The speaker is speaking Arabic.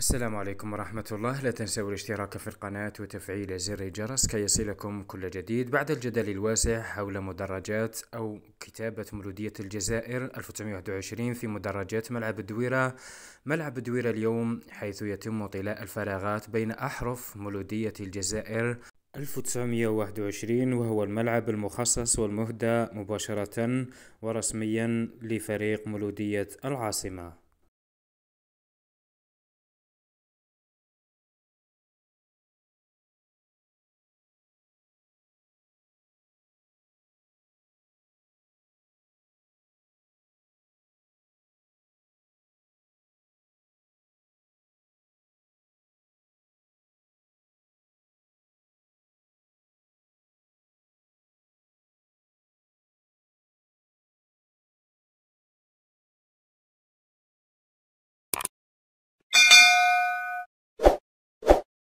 السلام عليكم ورحمة الله لا تنسوا الاشتراك في القناة وتفعيل زر الجرس كي يصلكم كل جديد بعد الجدل الواسع حول مدرجات أو كتابة ملودية الجزائر 1921 في مدرجات ملعب الدويرة ملعب الدويرة اليوم حيث يتم طلاء الفراغات بين أحرف ملودية الجزائر 1921 وهو الملعب المخصص والمهدى مباشرة ورسميا لفريق ملودية العاصمة